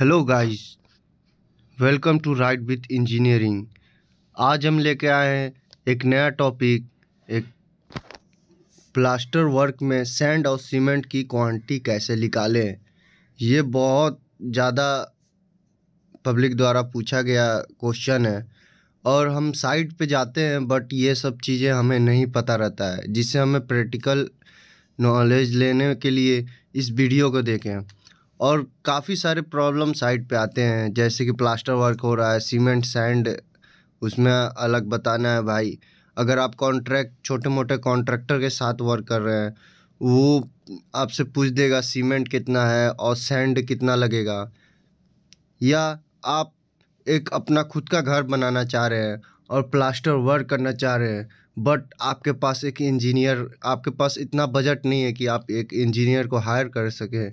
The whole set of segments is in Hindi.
Hello guys welcome to right with engineering आज हम लेके आए हैं एक नया टॉपिक एक प्लास्टर वर्क में सैंड और सीमेंट की क्वांटिटी कैसे निकालें ये बहुत ज़्यादा पब्लिक द्वारा पूछा गया क्वेश्चन है और हम साइट पे जाते हैं बट ये सब चीज़ें हमें नहीं पता रहता है जिससे हमें प्रैक्टिकल नॉलेज लेने के लिए इस वीडियो को देखें और काफ़ी सारे प्रॉब्लम साइड पे आते हैं जैसे कि प्लास्टर वर्क हो रहा है सीमेंट सैंड उसमें अलग बताना है भाई अगर आप कॉन्ट्रैक्ट छोटे मोटे कॉन्ट्रैक्टर के साथ वर्क कर रहे हैं वो आपसे पूछ देगा सीमेंट कितना है और सैंड कितना लगेगा या आप एक अपना खुद का घर बनाना चाह रहे हैं और प्लास्टर वर्क करना चाह रहे हैं बट आपके पास एक इंजीनियर आपके पास इतना बजट नहीं है कि आप एक इंजीनियर को हायर कर सकें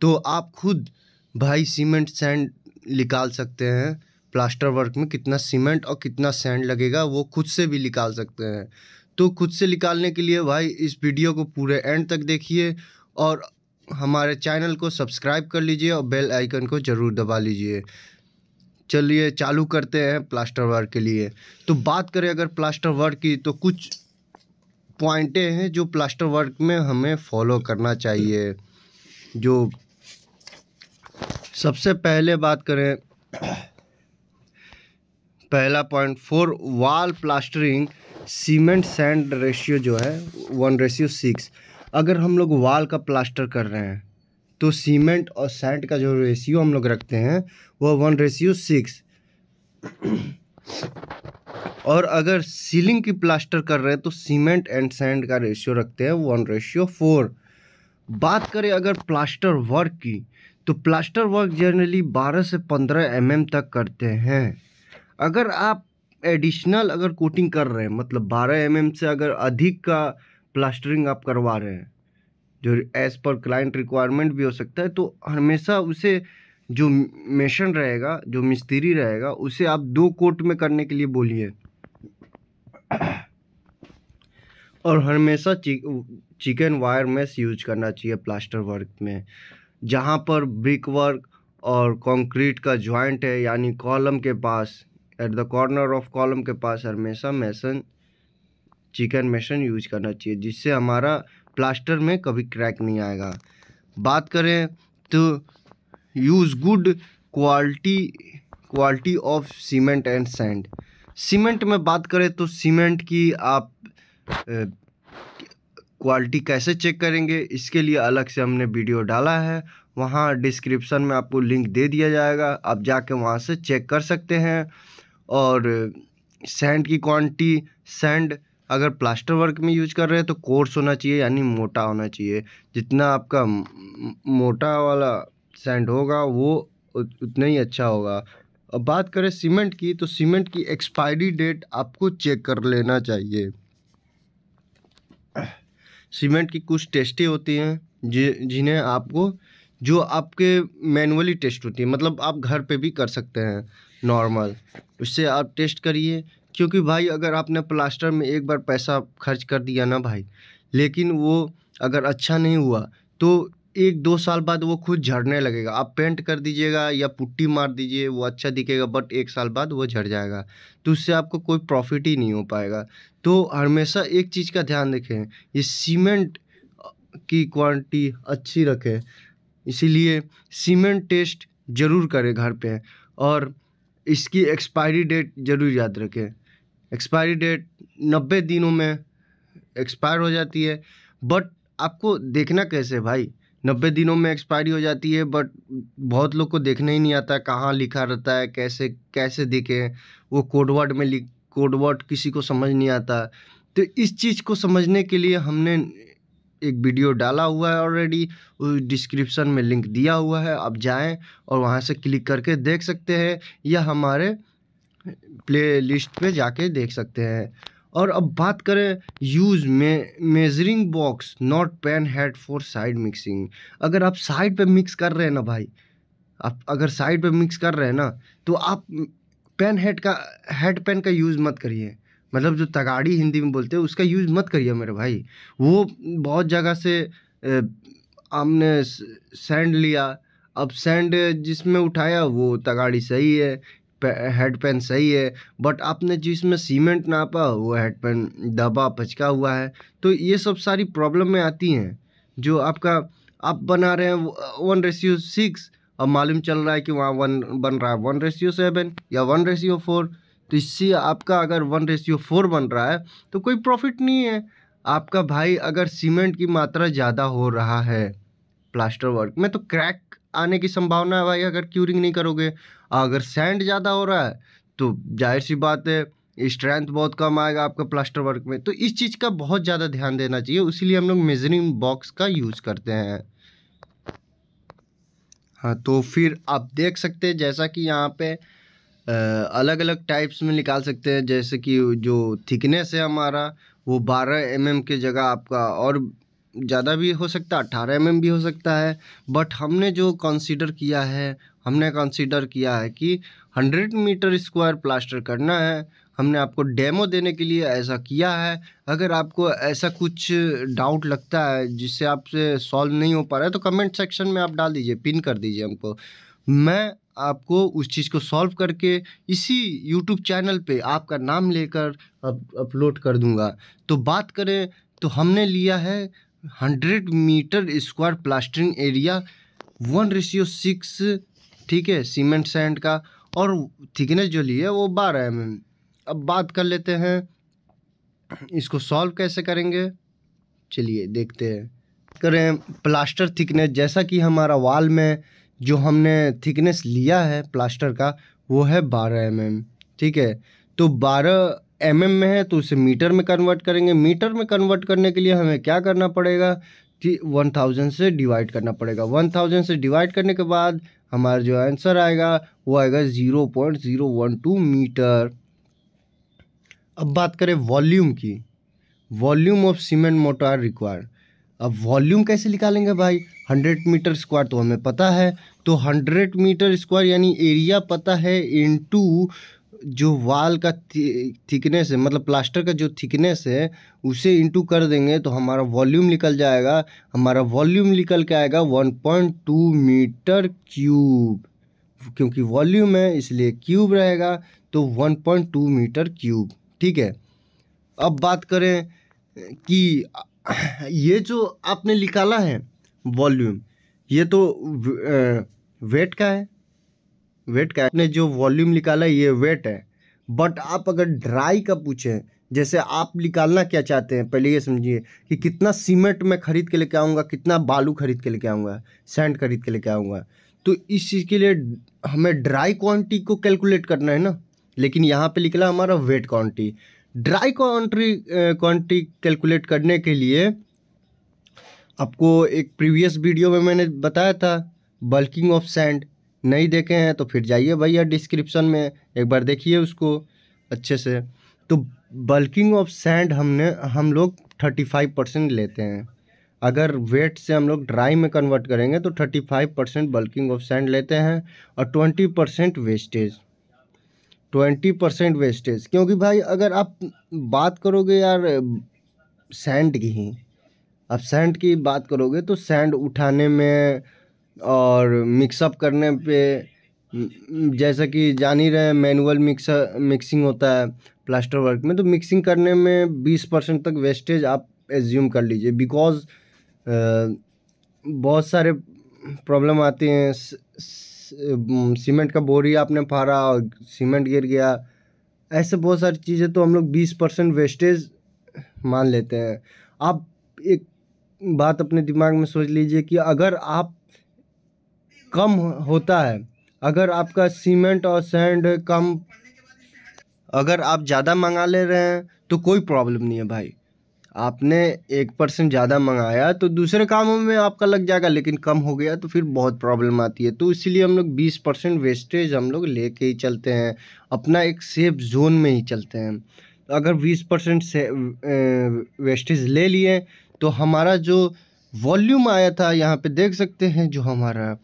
तो आप खुद भाई सीमेंट सैंड निकाल सकते हैं प्लास्टर वर्क में कितना सीमेंट और कितना सैंड लगेगा वो खुद से भी निकाल सकते हैं तो खुद से निकालने के लिए भाई इस वीडियो को पूरे एंड तक देखिए और हमारे चैनल को सब्सक्राइब कर लीजिए और बेल आइकन को ज़रूर दबा लीजिए चलिए चालू करते हैं प्लास्टर वर्क के लिए तो बात करें अगर प्लास्टर वर्क की तो कुछ पॉइंटें हैं जो प्लास्टर वर्क में हमें फॉलो करना चाहिए जो सबसे पहले बात करें पहला point for wall plastering cement sand ratio जो है वन रेशियो सिक्स अगर हम लोग वाल का प्लास्टर कर रहे हैं तो सीमेंट और सैंड का जो रेशियो हम लोग रखते हैं वह वन रेशियो सिक्स और अगर सीलिंग की प्लास्टर कर रहे हैं तो सीमेंट एंड सैंड का रेशियो रखते हैं वन रेशियो फोर बात करें अगर प्लास्टर वर्क की तो प्लास्टर वर्क जनरली 12 से 15 एम mm तक करते हैं अगर आप एडिशनल अगर कोटिंग कर रहे हैं मतलब 12 एम mm से अगर अधिक का प्लास्टरिंग आप करवा रहे हैं जो एज़ पर क्लाइंट रिक्वायरमेंट भी हो सकता है तो हमेशा उसे जो मेशन रहेगा जो मिस्त्री रहेगा उसे आप दो कोट में करने के लिए बोलिए और हमेशा चिकन वायर मेश यूज करना चाहिए प्लास्टर वर्क में जहाँ पर ब्रिक वर्क और कंक्रीट का जॉइंट है यानी कॉलम के पास at the corner of column के पास हमेशा मैसन चिकन मैसन यूज करना चाहिए जिससे हमारा प्लास्टर में कभी क्रैक नहीं आएगा बात करें तो use good quality quality of cement and sand cement में बात करें तो सीमेंट की आप क्वालिटी कैसे चेक करेंगे इसके लिए अलग से हमने वीडियो डाला है वहाँ डिस्क्रिप्शन में आपको लिंक दे दिया जाएगा आप जाके वहाँ से चेक कर सकते हैं और सैंड की क्वांटिटी सैंड अगर प्लास्टर वर्क में यूज कर रहे हैं तो कोर्स होना चाहिए यानी मोटा होना चाहिए जितना आपका मोटा वाला सैंड होगा वो उतना ही अच्छा होगा अब बात करें सीमेंट की तो सीमेंट की एक्सपायरी डेट आपको चेक कर लेना चाहिए सीमेंट की कुछ टेस्टें होती हैं जिन्हें आपको जो आपके मैनुअली टेस्ट होती है मतलब आप घर पे भी कर सकते हैं नॉर्मल उससे आप टेस्ट करिए क्योंकि भाई अगर आपने प्लास्टर में एक बार पैसा खर्च कर दिया ना भाई लेकिन वो अगर अच्छा नहीं हुआ तो एक दो साल बाद वो खुद झड़ने लगेगा आप पेंट कर दीजिएगा या पुट्टी मार दीजिए वो अच्छा दिखेगा बट एक साल बाद वो झड़ जाएगा तो उससे आपको कोई प्रॉफिट ही नहीं हो पाएगा तो हमेशा एक चीज़ का ध्यान रखें ये सीमेंट की क्वालिटी अच्छी रखें इसीलिए सीमेंट टेस्ट ज़रूर करें घर पे और इसकी एक्सपायरी डेट ज़रूर याद रखें एक्सपायरी डेट नब्बे दिनों में एक्सपायर हो जाती है बट आपको देखना कैसे भाई नब्बे दिनों में एक्सपायरी हो जाती है बट बहुत लोग को देखने ही नहीं आता कहाँ लिखा रहता है कैसे कैसे दिखे वो कोडवर्ड में लिख कोडवर्ड किसी को समझ नहीं आता तो इस चीज़ को समझने के लिए हमने एक वीडियो डाला हुआ है ऑलरेडी डिस्क्रिप्शन में लिंक दिया हुआ है आप जाएं और वहां से क्लिक करके देख सकते हैं या हमारे प्ले लिस्ट पर जाके देख सकते हैं और अब बात करें यूज़ में measuring box not pan head for site mixing अगर आप साइड पे मिक्स कर रहे हैं ना भाई आप अगर साइड पे मिक्स कर रहे हैं ना तो आप पेन हेड का हेड पेन का यूज़ मत करिए मतलब जो तगाड़ी हिंदी में बोलते हैं उसका यूज़ मत करिए मेरे भाई वो बहुत जगह से आपने सैंड लिया अब सैंड जिसमें उठाया वो तगाड़ी सही है हेड पेन सही है बट आपने जिसमें सीमेंट नापा वो हेड पेन दबा पचका हुआ है तो ये सब सारी प्रॉब्लम में आती हैं जो आपका आप बना रहे हैं वन रेशियो सिक्स और मालूम चल रहा है कि वहाँ वन बन रहा है वन रेशियो सेवन या वन रेशियो फोर तो इससे आपका अगर वन रेशियो फोर बन रहा है तो कोई प्रॉफिट नहीं है आपका भाई अगर सीमेंट की मात्रा ज़्यादा हो रहा है प्लास्टर वर्क में तो क्रैक आने की संभावना है भाई अगर क्यूरिंग नहीं करोगे अगर सैंड ज़्यादा हो रहा है तो जाहिर सी बात है स्ट्रेंथ बहुत कम आएगा आपका प्लास्टर वर्क में तो इस चीज़ का बहुत ज़्यादा ध्यान देना चाहिए उसीलिए हम लोग मेजरिंग बॉक्स का यूज़ करते हैं हाँ तो फिर आप देख सकते हैं जैसा कि यहाँ पे अलग अलग टाइप्स में निकाल सकते हैं जैसे कि जो थिकनेस है हमारा वो 12 एम mm के जगह आपका और ज़्यादा भी हो सकता है अट्ठारह एम भी हो सकता है बट हमने जो कंसीडर किया है हमने कंसीडर किया है कि हंड्रेड मीटर स्क्वायर प्लास्टर करना है हमने आपको डेमो देने के लिए ऐसा किया है अगर आपको ऐसा कुछ डाउट लगता है जिससे आपसे सॉल्व नहीं हो पा रहा है तो कमेंट सेक्शन में आप डाल दीजिए पिन कर दीजिए हमको मैं आपको उस चीज़ को सॉल्व करके इसी यूट्यूब चैनल पे आपका नाम लेकर अपलोड कर दूंगा तो बात करें तो हमने लिया है hundred metre square plastering area one ratio six ठीक है सीमेंट सैंड का और थिकनेस जो ली है वो बारह एम mm। एम अब बात कर लेते हैं इसको सॉल्व कैसे करेंगे चलिए देखते हैं करें प्लास्टर थिकनेस जैसा कि हमारा वाल में जो हमने थिकनेस लिया है प्लास्टर का वो है बारह एम mm, एम ठीक है तो बारह एम mm में है तो उसे मीटर में कन्वर्ट करेंगे मीटर में कन्वर्ट करने के लिए हमें क्या करना पड़ेगा कि वन थाउजेंड से डिवाइड करना पड़ेगा वन थाउजेंड से डिवाइड करने के बाद हमारा जो आंसर आएगा वो आएगा zero point zero one two metre अब बात करें वॉल्यूम की volume of cement mortar require अब वॉल्यूम कैसे निकालेंगे भाई हंड्रेड मीटर स्क्वायर तो हमें पता है तो हंड्रेड मीटर स्क्वायर यानी एरिया पता है इन टू जो वाल का थिकनेस है मतलब प्लास्टर का जो थिकनेस है उसे इंटू कर देंगे तो हमारा वॉल्यूम निकल जाएगा हमारा वॉल्यूम निकल के आएगा one point two metre cube क्योंकि वॉल्यूम है इसलिए क्यूब रहेगा तो one point two metre cube ठीक है अब बात करें कि ये जो आपने निकाला है वॉल्यूम ये तो वेट का है वेट का आपने जो वॉल्यूम निकाला ये वेट है बट आप अगर ड्राई का पूछें जैसे आप निकालना क्या चाहते हैं पहले ये समझिए कि कितना सीमेंट मैं खरीद के लेके आऊँगा कितना बालू खरीद के लेके आऊँगा सैंड खरीद के लेके आऊँगा तो इस चीज़ के लिए हमें ड्राई क्वांटिटी को कैलकुलेट करना है ना लेकिन यहाँ पे निकला हमारा wet quantity dry quantity quantity calculate करने के लिए आपको एक प्रीवियस वीडियो में मैंने बताया था बल्किंग ऑफ सैंड नहीं देखे हैं तो फिर जाइए भैया डिस्क्रिप्शन में एक बार देखिए उसको अच्छे से तो बल्किंग ऑफ सैंड हमने हम लोग थर्टी फाइव परसेंट लेते हैं अगर वेट से हम लोग ड्राई में कन्वर्ट करेंगे तो thirty five percent bulking of sand लेते हैं और twenty percent wastage twenty percent wastage क्योंकि भाई अगर आप बात करोगे यार सैंड की ही आप सैंड की बात करोगे तो सैंड उठाने में और मिक्सअप करने पे जैसा कि जान ही रहे हैं मैनुअल मिक्सर मिक्सिंग होता है प्लास्टर वर्क में तो मिक्सिंग करने में बीस परसेंट तक वेस्टेज आप एज्यूम कर लीजिए बिकॉज बहुत सारे प्रॉब्लम आती हैं सीमेंट का बोरी आपने फाड़ा और सीमेंट गिर गया ऐसे बहुत सारी चीज़ें तो हम लोग बीस परसेंट वेस्टेज मान लेते हैं आप एक बात अपने दिमाग में सोच लीजिए कि अगर आप कम होता है अगर आपका सीमेंट और सैंड कम अगर आप ज़्यादा मंगा ले रहे हैं तो कोई प्रॉब्लम नहीं है भाई आपने एक परसेंट ज़्यादा मंगाया तो दूसरे कामों में आपका लग जाएगा लेकिन कम हो गया तो फिर बहुत प्रॉब्लम आती है तो इसलिए हम लोग बीस परसेंट वेस्टेज हम लोग ले कर ही चलते हैं अपना एक सेफ जोन में ही चलते हैं तो अगर बीस परसेंट से वेस्टेज ले लिए तो हमारा जो वॉल्यूम आया था यहाँ पे देख सकते हैं जो हमारा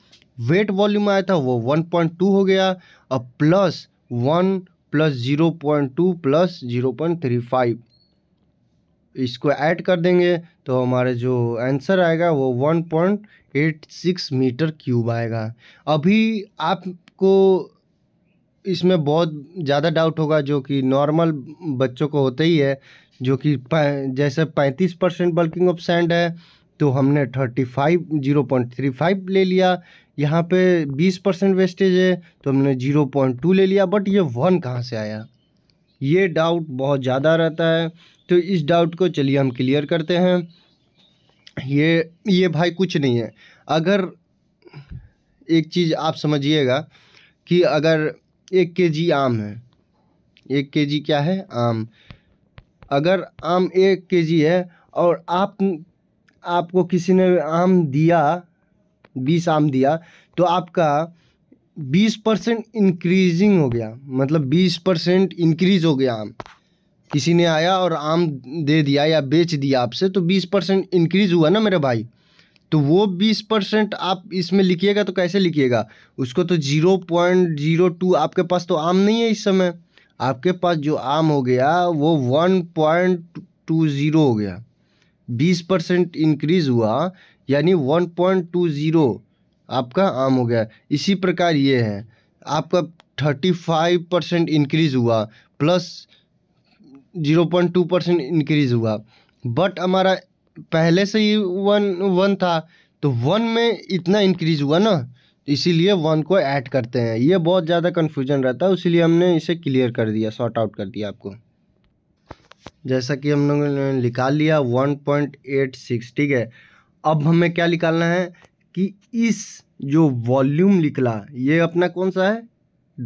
वेट वॉल्यूम आया था वो वन पॉइंट टू हो गया और plus one plus zero point two plus zero point three five इसको ऐड कर देंगे तो हमारे जो आंसर आएगा वो one point eight six metre cube आएगा अभी आपको इसमें बहुत ज़्यादा डाउट होगा जो कि नॉर्मल बच्चों को होता ही है जो कि जैसे पैंतीस परसेंट बल्किंग ऑफ सैंड है तो हमने thirty five zero point three five ले लिया यहाँ पे बीस परसेंट वेस्टेज है तो हमने जीरो पॉइंट टू ले लिया बट ये वन कहाँ से आया ये डाउट बहुत ज़्यादा रहता है तो इस डाउट को चलिए हम क्लियर करते हैं ये ये भाई कुछ नहीं है अगर एक चीज़ आप समझिएगा कि अगर एक के जी आम है एक के जी क्या है आम अगर आम एक के जी है और आप आपको किसी ने आम दिया बीस आम दिया तो आपका बीस परसेंट इंक्रीजिंग हो गया मतलब बीस परसेंट इंक्रीज हो गया आम किसी ने आया और आम दे दिया या बेच दिया आपसे तो बीस परसेंट इंक्रीज हुआ ना मेरे भाई तो वो बीस परसेंट आप इसमें लिखिएगा तो कैसे लिखिएगा उसको तो जीरो पॉइंट जीरो टू आपके पास तो आम नहीं है इस समय आपके पास जो आम हो गया वो वन पॉइंट टू ज़ीरो हो गया बीस परसेंट इंक्रीज़ हुआ यानी वन पॉइंट टू ज़ीरो आपका आम हो गया इसी प्रकार ये है आपका थर्टी फाइव परसेंट इंक्रीज़ हुआ plus zero point two percent increase हुआ बट हमारा पहले से ही वन वन था तो वन में इतना इंक्रीज़ हुआ ना इसीलिए वन को ऐड करते हैं ये बहुत ज़्यादा कन्फ्यूजन रहता है इसीलिए हमने इसे क्लियर कर दिया शॉर्ट आउट कर दिया आपको जैसा कि हम लोगों ने निकाल लिया वन पॉइंट एट सिक्स ठीक है अब हमें क्या निकालना है कि इस जो वॉल्यूम निकला ये अपना कौन सा है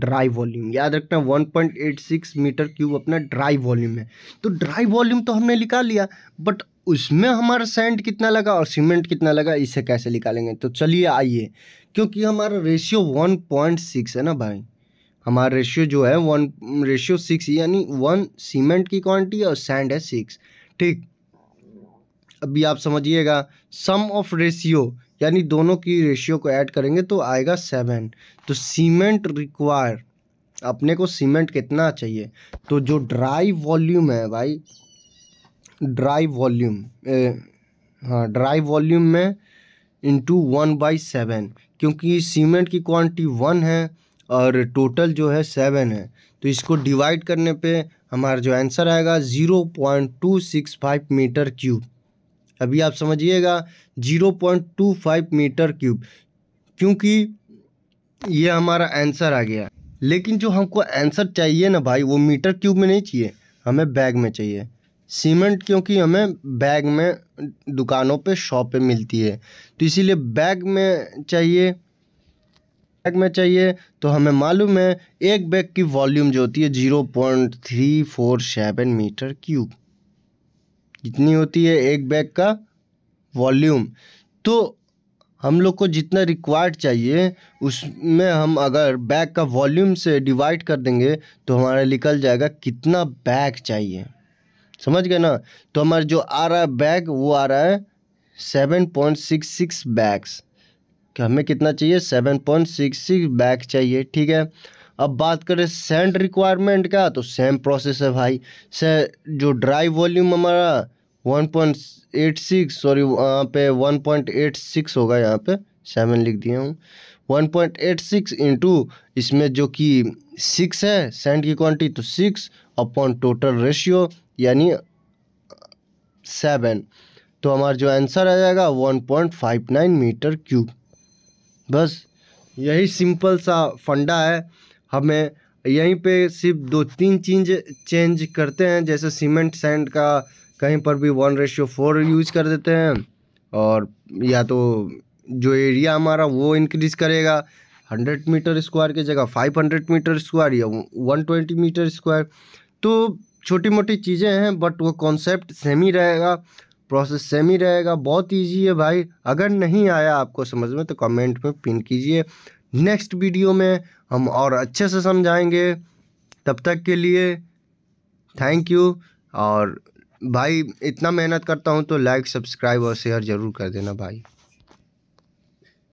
ड्राई वॉल्यूम याद रखना 1.86 मीटर क्यूब अपना ड्राई वॉल्यूम है तो ड्राई वॉल्यूम तो हमने निकाल लिया बट उसमें हमारा सेंट कितना लगा और सीमेंट कितना लगा इसे कैसे निकालेंगे तो चलिए आइए क्योंकि हमारा रेशियो 1.6 है ना भाई हमारा रेशियो जो है वन रेशियो सिक्स यानी वन सीमेंट की क्वांटिटी और सैंड है सिक्स ठीक अभी आप समझिएगा सम ऑफ रेशियो यानी दोनों की रेशियो को ऐड करेंगे तो आएगा सेवन तो सीमेंट रिक्वायर अपने को सीमेंट कितना चाहिए तो जो ड्राई वॉल्यूम है भाई ड्राई वॉल्यूम हाँ ड्राई वॉल्यूम में इंटू वन बाई सेवन क्योंकि सीमेंट की क्वांटिटी वन है और टोटल जो है सेवन है तो इसको डिवाइड करने पे हमारा जो आंसर आएगा zero point two six five metre cube अभी आप समझिएगा zero point two five metre cube क्योंकि ये हमारा आंसर आ गया लेकिन जो हमको आंसर चाहिए ना भाई वो मीटर क्यूब में नहीं चाहिए हमें बैग में चाहिए सीमेंट क्योंकि हमें बैग में दुकानों पे शॉप पे मिलती है तो इसीलिए बैग में चाहिए बैग में चाहिए तो हमें मालूम है एक बैग की वॉल्यूम जो होती है zero point three four seven metre cube इतनी होती है एक बैग का वॉल्यूम तो हम लोग को जितना रिक्वायर्ड चाहिए उसमें हम अगर बैग का वॉल्यूम से डिवाइड कर देंगे तो हमारा निकल जाएगा कितना बैग चाहिए समझ गए ना तो हमारा जो आ रहा है बैग वो आ रहा है seven point six six bags कि हमें कितना चाहिए seven point six six bags चाहिए ठीक है अब बात करें सेंड रिक्वायरमेंट का तो सेम प्रोसेस है भाई से जो ड्राइव वॉल्यूम हमारा one point eight six sorry वहाँ पे वन पॉइंट एट सिक्स होगा यहाँ पे सेवन लिख दिया हूँ one point eight six into इसमें जो कि सिक्स है सेंड की क्वांटिटी तो सिक्स अपॉन टोटल रेशियो यानी सेवन तो हमारा जो आंसर आ जाएगा one point five nine metre cube बस यही सिंपल सा फंडा है हमें यहीं पे सिर्फ दो तीन चीज चेंज करते हैं जैसे सीमेंट सैंड का कहीं पर भी वन रेशियो फोर यूज कर देते हैं और या तो जो एरिया हमारा वो इंक्रीज करेगा हंड्रेड मीटर स्क्वायर की जगह फाइव हंड्रेड मीटर स्क्वायर या वन ट्वेंटी मीटर स्क्वायर तो छोटी मोटी चीज़ें हैं बट वो कॉन्सेप्ट सेम ही रहेगा प्रोसेस सेम ही रहेगा बहुत ईजी है भाई अगर नहीं आया आपको समझ में तो कमेंट में पिन कीजिए नेक्स्ट वीडियो में हम और अच्छे से समझाएंगे तब तक के लिए थैंक यू और भाई इतना मेहनत करता हूँ तो लाइक सब्सक्राइब और शेयर ज़रूर कर देना भाई